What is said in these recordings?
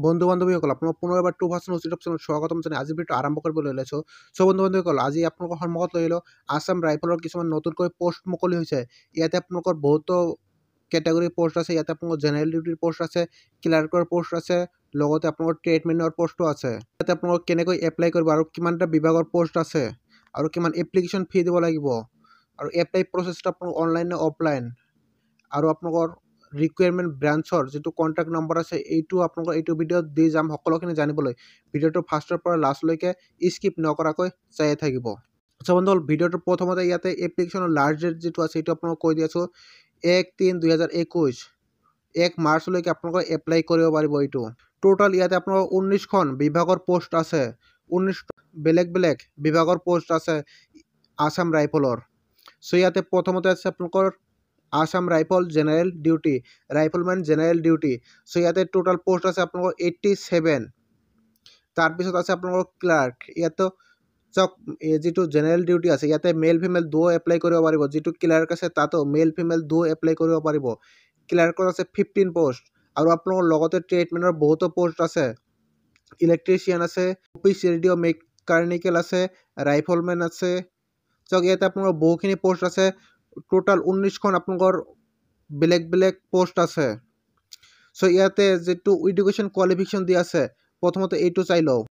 বন্ধু বান্ধৱীসকল আপোনাৰ পুনৰ এবাৰ টু ভাষণ উচিত অপশ্যনত স্বাগতম জনাই আজিৰ ভিডিঅ' আৰম্ভ কৰিবলৈ ওলাইছোঁ চ' বন্ধু বান্ধৱীসকল আজি আপোনালোকৰ সন্মুখত লৈ আহিলোঁ আছাম ৰাইফলৰ কিছুমান নতুনকৈ পষ্ট মুকলি হৈছে ইয়াতে আপোনালোকৰ বহুতো কেটাগৰী পষ্ট আছে ইয়াতে আপোনালোকৰ জেনেৰেল ডিউটিৰ পষ্ট আছে ক্লাৰ্কৰ পষ্ট আছে লগতে আপোনালোকৰ ট্ৰেডমেনৰ পষ্টো আছে ইয়াতে আপোনালোকে কেনেকৈ এপ্লাই কৰিব আৰু কিমানটা বিভাগৰ পষ্ট আছে আৰু কিমান এপ্লিকেশ্যন ফি দিব লাগিব আৰু এপ্লাই প্ৰচেছটো আপোনালোকৰ অনলাইন নে অফলাইন আৰু আপোনালোকৰ ৰিকুৱাৰমেণ্ট ব্ৰাঞ্চৰ যিটো কণ্টেক্ট নম্বৰ আছে এইটো আপোনালোকৰ এইটো ভিডিঅ'ত দি যাম সকলোখিনি জানিবলৈ ভিডিঅ'টো ফাৰ্ষ্টৰ পৰা লাষ্টলৈকে স্কিপ নকৰাকৈ চায়ে থাকিব চ' বন্ধুসকল ভিডিঅ'টো প্ৰথমতে ইয়াতে এপ্লিকেশ্যনৰ লাষ্ট ডেট যিটো আছে সেইটো আপোনালোকক কৈ দি আছোঁ এক তিনি দুহেজাৰ একৈছ এক মাৰ্চলৈকে আপোনালোকে এপ্লাই কৰিব পাৰিব এইটো টোটেল ইয়াতে আপোনালোকৰ ঊনৈছখন বিভাগৰ পোষ্ট আছে ঊনৈছ বেলেগ বেলেগ বিভাগৰ পোষ্ট আছে আছাম ৰাইফলৰ চ' ইয়াতে প্ৰথমতে আছে আপোনালোকৰ Assam rifle general duty rifleman general duty so ইয়াতে টোটাল পোস্ট আছে আপনার এইটটি সেভেন তারপর আছে আপনার ক্লার্ক ইয়াতো চক যে জেনারেল ডিউটি আছে ইয়াতে মেল ফিমেল দুও এপ্লাই করবেন যে ক্লার্ক আছে তাতো মেল ফিমেল দুও এপ্লাই করবেন ক্লার্কত আছে ফিফটিন পোস্ট আর আপনার ট্রিটমেন্টের বহুতো পোস্ট আছে ইলেকট্রিশিয়ান আছে অফিস রেডিও মেকানিক্যাল আছে রাইফলম্যান আছে চক ইয়াতে আপনার বহুখিন পোস্ট আছে টোটাল উনিশখন আপোনালোকৰ বেলেগ বেলেগ পোষ্ট আছে চ' ইয়াতে যিটো এডুকেশ্যন কোৱালিফিকেশ্যন দি আছে প্ৰথমতে এইটো চাই লওঁ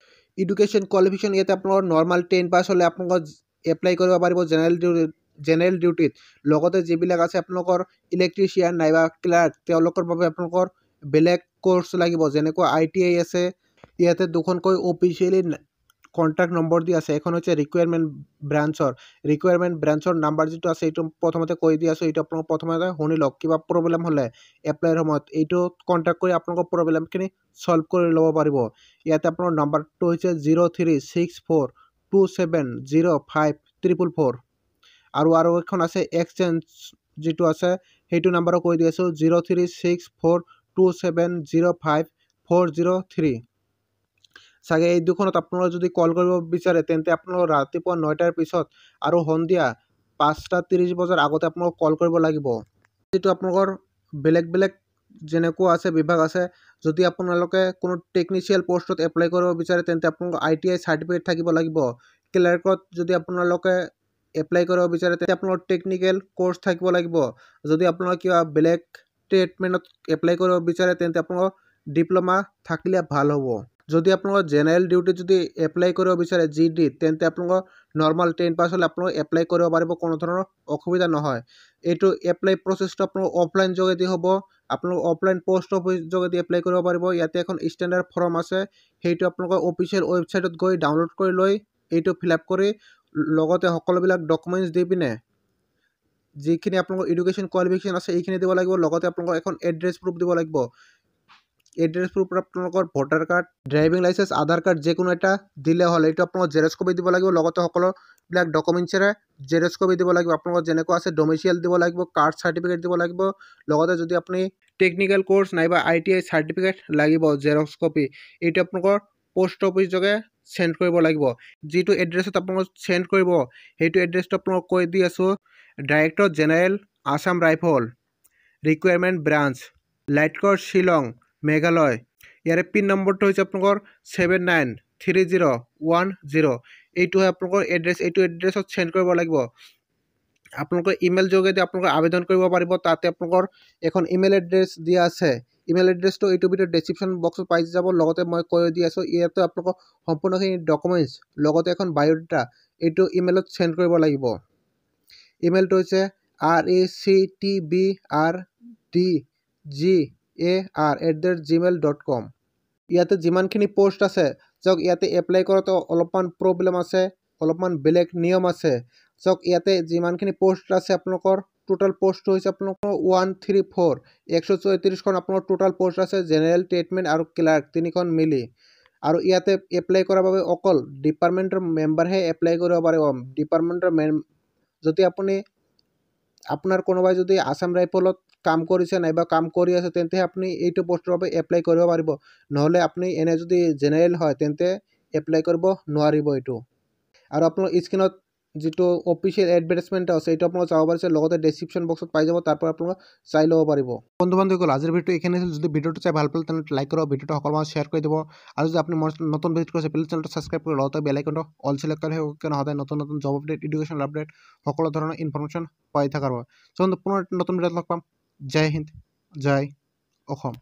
এডুকেশ্যন কোৱালিফিকেশ্যন ইয়াতে আপোনালোকৰ নৰ্মেল টেন পাছ হ'লে আপোনালোকৰ এপ্লাই কৰিব পাৰিব জেনেৰেল ডিউটি জেনেৰেল ডিউটিত লগতে যিবিলাক আছে আপোনালোকৰ ইলেক্ট্ৰিচিয়ান নাইবা ক্লাৰ্ক তেওঁলোকৰ বাবে আপোনালোকৰ বেলেগ কোৰ্চ লাগিব যেনেকুৱা আই টি আই আছে ইয়াতে দুখনকৈ অফিচিয়েলি কন্ট্যাক্ট নম্বর দিয়ে আছে এখন হচ্ছে রিকোয়ারমেন্ট ব্রাঞ্চর ৰিকুৱাৰমেণ্ট ব্ৰাঞ্চৰ নাম্বাৰ যিটো আছে এইটো প্ৰথমতে কৈ দি আছোঁ এইটো আপোনালোক প্ৰথমতে শুনি লওক কিবা প্ৰব্লেম হ'লে এপ্লাইৰ সময়ত এইটো কণ্টেক্ট কৰি আপোনালোকৰ প্ৰব্লেমখিনি ছল্ভ কৰি ল'ব পাৰিব ইয়াতে আপোনাৰ নাম্বাৰটো হৈছে zero' three six four two seven zero' five triple four আৰু আৰু এখন আছে এক্সচেঞ্জ যিটো আছে সেইটো নাম্বাৰো কৈ দি আছোঁ zero' three six four two seven zero' five four zero' three চাগে এই দুখনত আপোনালোকে যদি কল কৰিব বিচাৰে তেন্তে আপোনালোক ৰাতিপুৱা নটাৰ পিছত আৰু সন্ধিয়া পাঁচটা ত্ৰিছ বজাৰ আগতে আপোনালোক কল কৰিব লাগিব যিটো আপোনালোকৰ বেলেগ বেলেগ যেনেকুৱা আছে বিভাগ আছে যদি আপোনালোকে কোনো টেকনিচিয়েল পষ্টত এপ্লাই কৰিব বিচাৰে তেন্তে আপোনালোকৰ আই টি আই চাৰ্টিফিকেট থাকিব লাগিব ক্লাৰ্কত যদি আপোনালোকে এপ্লাই কৰিব বিচাৰে তেন্তে আপোনালোকৰ টেকনিকেল কৰ্চ থাকিব লাগিব যদি আপোনালোকে কিবা বেলেগ ট্ৰিটমেণ্টত এপ্লাই কৰিব বিচাৰে তেন্তে আপোনালোকৰ ডিপ্ল'মা থাকিলে ভাল হ'ব যদি আপোনালোকে জেনেৰেল ডিউটিত যদি এপ্লাই কৰিব বিচাৰে জি ডি তেন্তে আপোনালোকৰ নৰ্মেল টেন পাছ হ'লে আপোনালোকে এপ্লাই কৰিব পাৰিব কোনো ধৰণৰ অসুবিধা নহয় এইটো এপ্লাই প্ৰচেছটো আপোনালোকৰ অফলাইন যোগেদি হ'ব আপোনালোকে অফলাইন পোষ্ট অফিচ যোগেদি এপ্লাই কৰিব পাৰিব ইয়াতে এখন ষ্টেণ্ডাৰ্ড ফৰ্ম আছে সেইটো আপোনালোকৰ অফিচিয়েল ৱেবছাইটত গৈ ডাউনলোড কৰি লৈ এইটো ফিল আপ কৰি লগতে সকলোবিলাক ডকুমেণ্টছ দি পিনে যিখিনি আপোনালোকৰ এডুকেশ্যন কোৱালিফিকেশ্যন আছে এইখিনি দিব লাগিব লগতে আপোনালোকৰ এখন এড্ৰেছ প্ৰুফ দিব লাগিব এড্রেস প্রুফ আপনার voter card driving licence Aadhaar card যে কোনো এটা দিলে হলে এটা আপনার জেরেস কপি দিব লাগবে সকলবিল ডকুমেন্টসে জেরেস কপি দিব লাগবে আপনার যে আছে ডোমিসিয়াল দিব লাগবে কার্ড সার্টিফিকেট দিব লাগবে লগতে যদি আপনি টেকনিক্যাল কোর্স নাইবা আইটিআই সার্টিফিকেট লাগবে জেরক্স কপি এইটা আপনার পোস্ট অফিস যোগে সেন্ড করব লাগবে যুক্ত এড্রেসত আপনার সেন্ড করব সেই এড্রেসটা আপনার কে দিয়ে আসো director general Assam rifle requirement branch Laitkor Shillong Meghalaya ইয়াৰে পিন নম্বৰটো হৈছে আপোনালোকৰ seven nine three zero' one zero' এইটো হয় আপোনালোকৰ এড্ৰেছ এইটো এড্ৰেছত চেণ্ড কৰিব লাগিব আপোনালোকে ইমেইল যোগেদি আপোনালোকে আবেদন কৰিব পাৰিব তাতে আপোনালোকৰ এখন ইমেইল এড্ৰেছ দিয়া আছে ইমেইল এড্ৰেছটো এইটো ভিতৰত ডেচক্ৰিপশ্যন বক্সত পাই যাব লগতে মই কৈ দি আছোঁ ইয়াতে আপোনালোকৰ সম্পূৰ্ণখিনি ডকুমেণ্টছ লগতে এখন বায়'ডাটা এইটো ইমেইলত চেণ্ড কৰিব লাগিব ইমেইলটো হৈছে R E C T B R D G A R at the rate Gmail dot com ইয়াতে যিমানখিনি পোষ্ট আছে যাওক ইয়াতে এপ্লাই কৰোঁতে অলপমান প্ৰব্লেম আছে অলপমান বেলেগ নিয়ম আছে যাওক ইয়াতে যিমানখিনি পোষ্ট আছে আপোনালোকৰ টোটেল পোষ্ট হৈছে আপোনালোকৰ ওৱান থ্ৰী ফ'ৰ একশ চৌত্ৰিছখন আপোনাৰ টোটেল পোষ্ট আছে জেনেৰেল ট্ৰেটমেণ্ট আৰু ক্লাৰ্ক তিনিখন মিলি আৰু ইয়াতে এপ্লাই কৰাৰ বাবে অকল ডিপাৰ্টমেণ্টৰ মেম্বাৰহে এপ্লাই কৰিব পাৰিব ডিপাৰ্টমেণ্টৰ মেম যদি আপুনি আপোনাৰ কোনোবাই যদি আছাম ৰাইফলত কাম কৰিছে নাইবা কাম কৰি আছে তেন্তে আপুনি এইটো পষ্টৰ বাবে এপ্লাই কৰিব পাৰিব নহ'লে আপুনি এনে যদি জেনেৰেল হয় তেন্তে এপ্লাই কৰিব নোৱাৰিব এইটো আৰু আপোনাৰ স্ক্ৰীণত যিটো অফিচিয়েল এডভাৰ্টাইজমেণ্ট আছে এইটো আপোনালোকে চাব পাৰিছে লগতে ডেচক্ৰিপশ্যন বক্সত পাই যাব তাৰপৰা পৰা চাই ল'ব পাৰিব বন্ধু বান্ধৱীসকল আজিৰ ভিডিঅ'টো এইখিনি আছিল যদি ভিডিঅ'টো চাই ভাল পালে তেনেহ'লে লাইক কৰক ভিডিঅ'টো সকলো মানুহ শ্বেয়াৰ কৰি দিব আৰু যদি আপুনি মোৰ নতুন ভিজিট কৰিছে প্লিজ চেনেলটো ছাবস্ক্ৰাইব কৰি লগতে বেলেগ কিন্তু অল চিলেক্ট কৰি হ'ব কেনে সদায় নতুন নতুন জব আপডেট এডুকেশ্যন আপডেট সকলো ধৰণৰ ইনফৰমেশ্যন পাই থকা হ'ব চ' বন্ধু পুনৰ নতুন ভিডিঅ'ত লগ পাম জয় হিন্দ জয় অসম